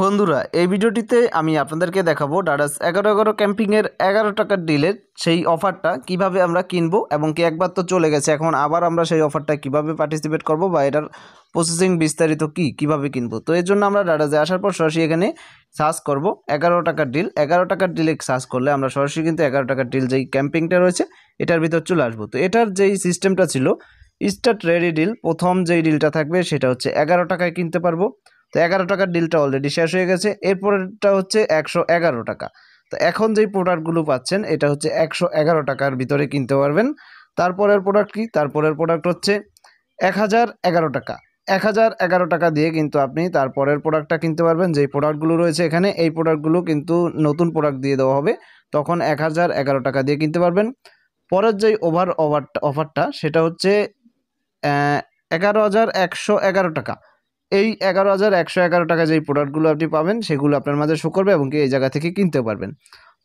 বন্ধুরা এই ভিডিওটিতে আমি আপনাদেরকে দেখাবো ডাডাস এগারো এগারো ক্যাম্পিংয়ের এগারো টাকার ডিলের সেই অফারটা কিভাবে আমরা কিনবো এবং কি একবার তো চলে গেছে এখন আবার আমরা সেই অফারটা কিভাবে পার্টিসিপেট করব বা এটার প্রসেসিং বিস্তারিত কি কিভাবে কিনবো তো এর জন্য আমরা ডাডাসে আসার পর সরাসরি এখানে সার্চ করবো এগারো টাকার ডিল এগারো টাকার ডিলে সার্চ করলে আমরা সরাসরি কিন্তু এগারো টাকার ডিল যেই ক্যাম্পিংটা রয়েছে এটার ভিতর চলে আসবো তো এটার যেই সিস্টেমটা ছিল স্টার্ট রেডি ডিল প্রথম যেই ডিলটা থাকবে সেটা হচ্ছে এগারো টাকায় কিনতে পারবো তো এগারো টাকার ডিলটা অলরেডি শেষ হয়ে গেছে এরপরটা হচ্ছে একশো এগারো টাকা তো এখন যেই প্রোডাক্টগুলো পাচ্ছেন এটা হচ্ছে একশো এগারো টাকার ভিতরে কিনতে পারবেন তারপরের প্রোডাক্ট কি তারপরের প্রোডাক্ট হচ্ছে এক হাজার এগারো টাকা এক হাজার এগারো টাকা দিয়ে কিন্তু আপনি তারপরের প্রোডাক্টটা কিনতে পারবেন যেই প্রোডাক্টগুলো রয়েছে এখানে এই প্রোডাক্টগুলো কিন্তু নতুন প্রোডাক্ট দিয়ে দেওয়া হবে তখন এক হাজার এগারো টাকা দিয়ে কিনতে পারবেন পরের যেই ওভার অফারটা সেটা হচ্ছে এগারো হাজার একশো এগারো টাকা এই এগারো হাজার একশো এগারো টাকা যেই প্রোডাক্টগুলো আপনি পাবেন সেগুলো আপনার মাঝে শো করবে এবং কি এই জায়গা থেকে কিনতে পারবেন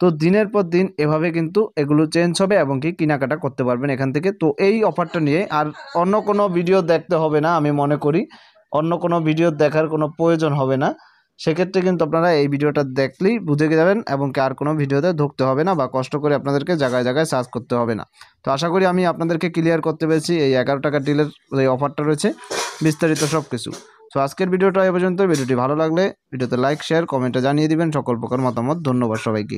তো দিনের পর দিন এভাবে কিন্তু এগুলো চেঞ্জ হবে এবং কি কেনাকাটা করতে পারবেন এখান থেকে তো এই অফারটা নিয়ে আর অন্য কোনো ভিডিও দেখতে হবে না আমি মনে করি অন্য কোনো ভিডিও দেখার কোনো প্রয়োজন হবে না সেক্ষেত্রে কিন্তু আপনারা এই ভিডিওটা দেখলেই বুঝে যাবেন এবং কি আর কোনো ভিডিওতে ঢুকতে হবে না বা কষ্ট করে আপনাদেরকে জায়গায় জায়গায় সার্চ করতে হবে না তো আশা করি আমি আপনাদেরকে ক্লিয়ার করতে পেরেছি এই এগারো টাকা ডিলের এই অফারটা রয়েছে বিস্তারিত সব কিছু সো আজকের ভিডিওটা এ পর্যন্ত ভিডিওটি ভালো লাগলে ভিডিওতে লাইক শেয়ার কমেন্টে জানিয়ে দিবেন সকল প্রকার মতামত ধন্যবাদ সবাইকে